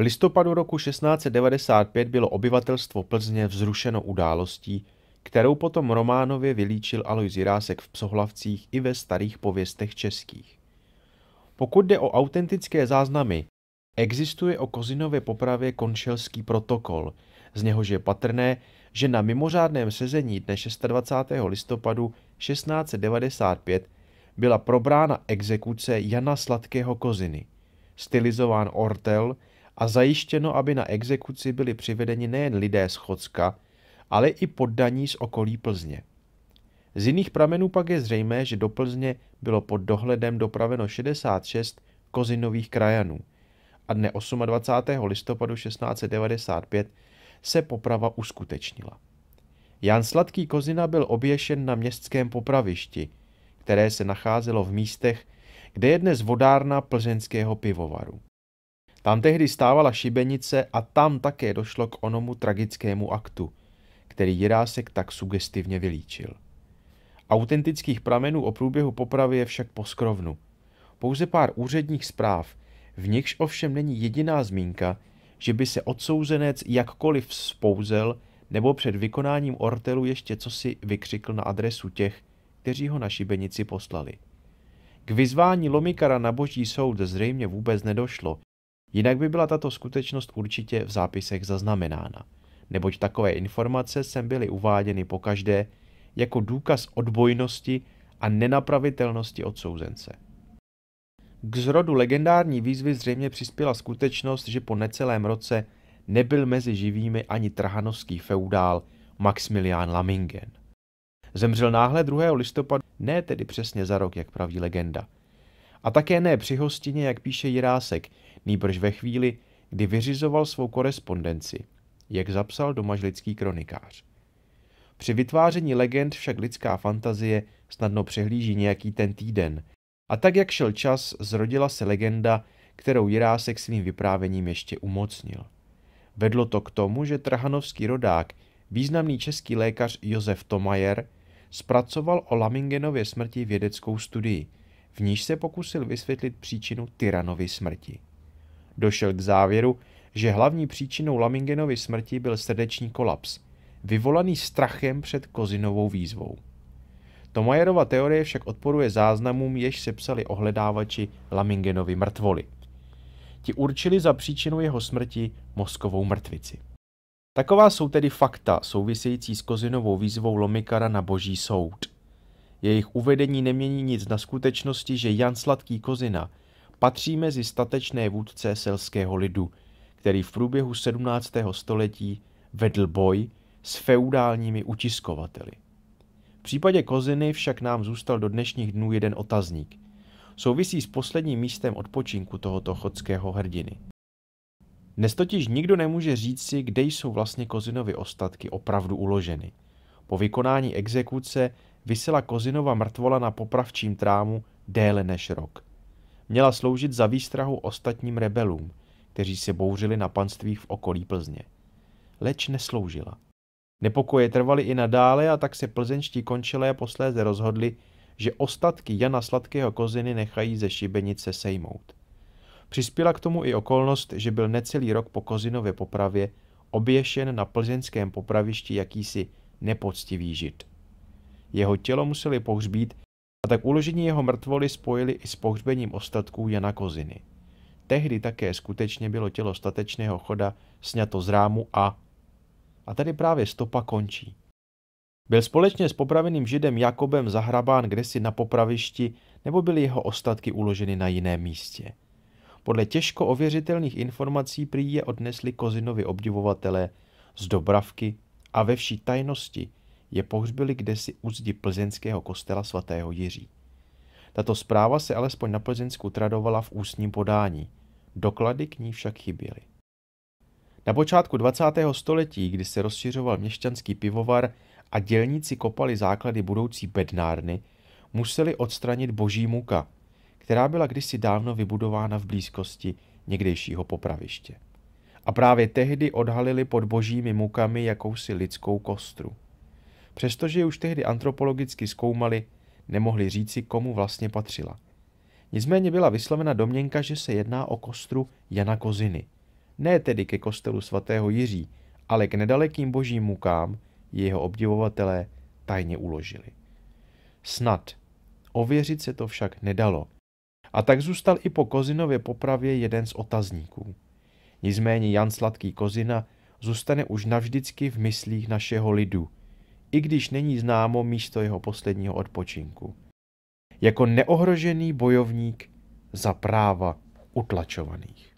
V listopadu roku 1695 bylo obyvatelstvo Plzně vzrušeno událostí, kterou potom Románově vylíčil Alois Jirásek v Psohlavcích i ve starých pověstech českých. Pokud jde o autentické záznamy, existuje o Kozinově popravě konšelský protokol, z něhož je patrné, že na mimořádném sezení dne 26. listopadu 1695 byla probrána exekuce Jana Sladkého Koziny, stylizován ortel – a zajištěno, aby na exekuci byli přivedeni nejen lidé z Chocka, ale i poddaní z okolí Plzně. Z jiných pramenů pak je zřejmé, že do Plzně bylo pod dohledem dopraveno 66 kozinových krajanů a dne 28. listopadu 1695 se poprava uskutečnila. Jan Sladký Kozina byl oběšen na městském popravišti, které se nacházelo v místech, kde je dnes vodárna plzeňského pivovaru. Tam tehdy stávala šibenice a tam také došlo k onomu tragickému aktu, který Jirásek tak sugestivně vylíčil. Autentických pramenů o průběhu popravy je však poskrovnu. Pouze pár úředních zpráv, v nichž ovšem není jediná zmínka, že by se odsouzenec jakkoliv vzpouzel nebo před vykonáním ortelu ještě cosi vykřikl na adresu těch, kteří ho na šibenici poslali. K vyzvání Lomikara na boží soud zřejmě vůbec nedošlo, Jinak by byla tato skutečnost určitě v zápisech zaznamenána, neboť takové informace sem byly uváděny pokaždé jako důkaz odbojnosti a nenapravitelnosti odsouzence. K zrodu legendární výzvy zřejmě přispěla skutečnost, že po necelém roce nebyl mezi živými ani trhanovský feudál Maximilian Lamingen. Zemřel náhle 2. listopadu, ne tedy přesně za rok, jak praví legenda. A také ne při hostině, jak píše Jirásek, nýbrž ve chvíli, kdy vyřizoval svou korespondenci, jak zapsal domažlický kronikář. Při vytváření legend však lidská fantazie snadno přehlíží nějaký ten týden. A tak, jak šel čas, zrodila se legenda, kterou Jirásek svým vyprávěním ještě umocnil. Vedlo to k tomu, že Trahanovský rodák, významný český lékař Josef Tomajer, zpracoval o Lamingenově smrti vědeckou studii, v níž se pokusil vysvětlit příčinu tyranovy smrti došel k závěru, že hlavní příčinou Lamingenovy smrti byl srdeční kolaps, vyvolaný strachem před kozinovou výzvou. Tomajerova teorie však odporuje záznamům, jež psali ohledávači Lamingenovy mrtvoly. Ti určili za příčinu jeho smrti mozkovou mrtvici. Taková jsou tedy fakta související s kozinovou výzvou Lomikara na boží soud. Jejich uvedení nemění nic na skutečnosti, že Jan Sladký Kozina – patří mezi statečné vůdce selského lidu, který v průběhu 17. století vedl boj s feudálními utiskovateli. V případě Koziny však nám zůstal do dnešních dnů jeden otazník. Souvisí s posledním místem odpočinku tohoto chodského hrdiny. Dnes totiž nikdo nemůže říct si, kde jsou vlastně Kozinovy ostatky opravdu uloženy. Po vykonání exekuce vysela Kozinova mrtvola na popravčím trámu déle než rok – měla sloužit za výstrahu ostatním rebelům, kteří se bouřili na panství v okolí Plzně. Leč nesloužila. Nepokoje trvaly i nadále a tak se plzeňští končelé posléze rozhodli, že ostatky Jana Sladkého Koziny nechají ze šibenice sejmout. Přispěla k tomu i okolnost, že byl necelý rok po Kozinově popravě oběšen na plzeňském popravišti jakýsi nepoctivý žid. Jeho tělo museli pohřbít a tak uložení jeho mrtvoly spojili i s pohřbením ostatků Jana Koziny. Tehdy také skutečně bylo tělo statečného choda sněto z rámu a... A tady právě stopa končí. Byl společně s popraveným židem Jakobem zahrabán kdesi na popravišti nebo byly jeho ostatky uloženy na jiném místě. Podle těžko ověřitelných informací prý je odnesli Kozinovi obdivovatelé z Dobravky a ve vší tajnosti je pohřbili kdesi u zdi plzeňského kostela svatého Jiří. Tato zpráva se alespoň na Plzeňsku tradovala v ústním podání, doklady k ní však chyběly. Na počátku 20. století, kdy se rozšiřoval měšťanský pivovar a dělníci kopali základy budoucí bednárny, museli odstranit boží muka, která byla kdysi dávno vybudována v blízkosti někdejšího popraviště. A právě tehdy odhalili pod božími mukami jakousi lidskou kostru. Přestože už tehdy antropologicky zkoumali, nemohli říci, komu vlastně patřila. Nicméně byla vyslovena domněnka, že se jedná o kostru Jana Koziny. Ne tedy ke kostelu svatého Jiří, ale k nedalekým božím mukám jeho obdivovatelé tajně uložili. Snad. Ověřit se to však nedalo. A tak zůstal i po Kozinově popravě jeden z otazníků. Nicméně Jan Sladký Kozina zůstane už navždycky v myslích našeho lidu – i když není známo místo jeho posledního odpočinku. Jako neohrožený bojovník za práva utlačovaných.